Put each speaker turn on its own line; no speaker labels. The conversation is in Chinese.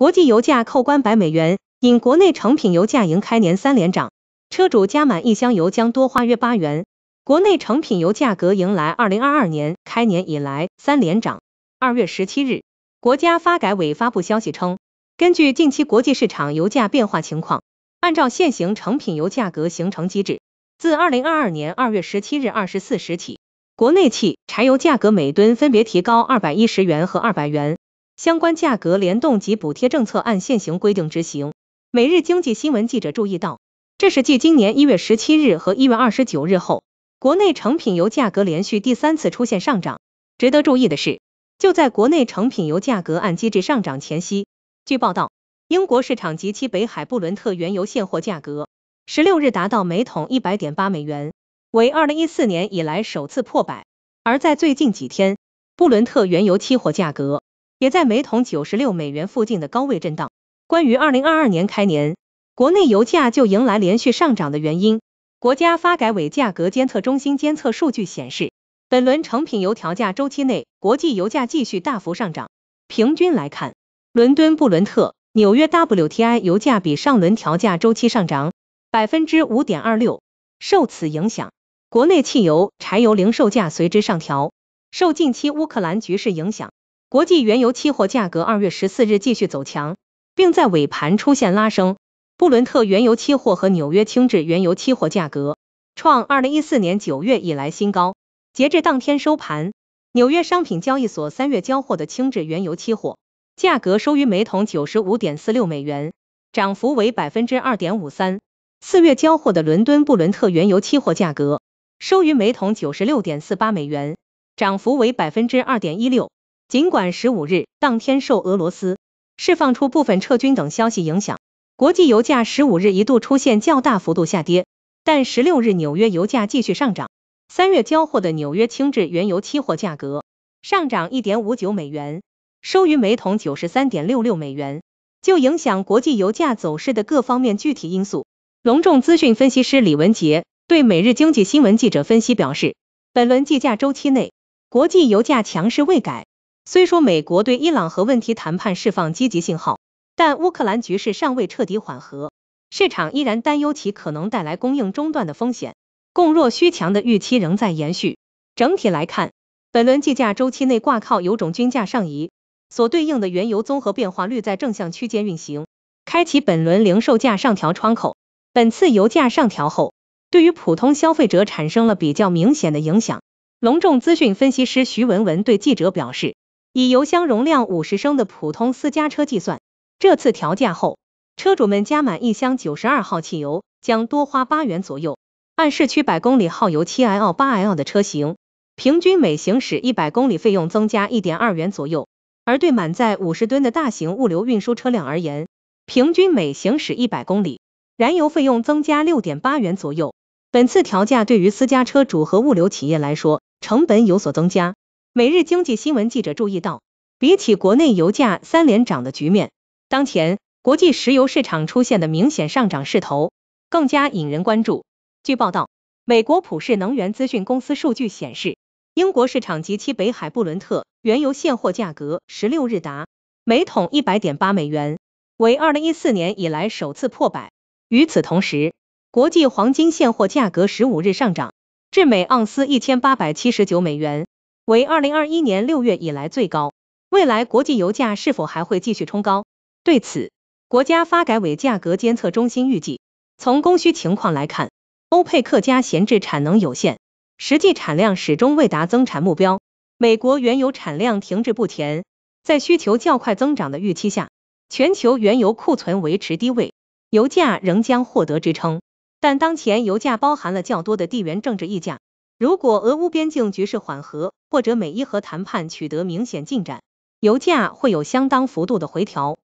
国际油价扣关百美元，引国内成品油价迎开年三连涨，车主加满一箱油将多花约八元。国内成品油价格迎来二零二二年开年以来三连涨。二月十七日，国家发改委发布消息称，根据近期国际市场油价变化情况，按照现行成品油价格形成机制，自二零二二年二月十七日二十四时起，国内汽柴油价格每吨分别提高二百一十元和二百元。相关价格联动及补贴政策按现行规定执行。每日经济新闻记者注意到，这是继今年一月十七日和一月二十九日后，国内成品油价格连续第三次出现上涨。值得注意的是，就在国内成品油价格按机制上涨前夕，据报道，英国市场及其北海布伦特原油现货价格十六日达到每桶一百点八美元，为二零一四年以来首次破百。而在最近几天，布伦特原油期货价格。也在每桶九十六美元附近的高位震荡。关于二零二二年开年国内油价就迎来连续上涨的原因，国家发改委价格监测中心监测数据显示，本轮成品油调价周期内，国际油价继续大幅上涨。平均来看，伦敦布伦特、纽约 WTI 油价比上轮调价周期上涨百分之五点二六。受此影响，国内汽油、柴油零售价随之上调。受近期乌克兰局势影响。国际原油期货价格二月十四日继续走强，并在尾盘出现拉升。布伦特原油期货和纽约轻质原油期货价格创二零一四年九月以来新高。截至当天收盘，纽约商品交易所三月交货的轻质原油期货价格收于每桶九十五点四六美元，涨幅为百分之二点五三。四月交货的伦敦布伦特原油期货价格收于每桶九十六点四八美元，涨幅为百分之二点一六。尽管十五日当天受俄罗斯释放出部分撤军等消息影响，国际油价十五日一度出现较大幅度下跌，但十六日纽约油价继续上涨。三月交货的纽约轻质原油期货价格上涨一点五九美元，收于每桶九十三点六六美元。就影响国际油价走势的各方面具体因素，隆重资讯分析师李文杰对《每日经济新闻》记者分析表示，本轮计价周期内，国际油价强势未改。虽说美国对伊朗核问题谈判释放积极信号，但乌克兰局势尚未彻底缓和，市场依然担忧其可能带来供应中断的风险，供弱需强的预期仍在延续。整体来看，本轮计价周期内挂靠油种均价上移，所对应的原油综合变化率在正向区间运行，开启本轮零售价上调窗口。本次油价上调后，对于普通消费者产生了比较明显的影响。隆重资讯分析师徐文文对记者表示。以油箱容量五十升的普通私家车计算，这次调价后，车主们加满一箱九十二号汽油将多花八元左右。按市区百公里耗油七 L 八 L 的车型，平均每行驶一百公里费用增加一点二元左右。而对满载五十吨的大型物流运输车辆而言，平均每行驶一百公里，燃油费用增加六点八元左右。本次调价对于私家车主和物流企业来说，成本有所增加。每日经济新闻记者注意到，比起国内油价三连涨的局面，当前国际石油市场出现的明显上涨势头更加引人关注。据报道，美国普氏能源资讯公司数据显示，英国市场及其北海布伦特原油现货价格十六日达每桶一百点八美元，为二零一四年以来首次破百。与此同时，国际黄金现货价格十五日上涨至每盎司一千八百七十九美元。为二零二一年六月以来最高。未来国际油价是否还会继续冲高？对此，国家发改委价格监测中心预计，从供需情况来看，欧佩克加闲置产能有限，实际产量始终未达增产目标。美国原油产量停滞不前，在需求较快增长的预期下，全球原油库存维持低位，油价仍将获得支撑。但当前油价包含了较多的地缘政治溢价，如果俄乌边境局势缓和，或者美伊核谈判取得明显进展，油价会有相当幅度的回调。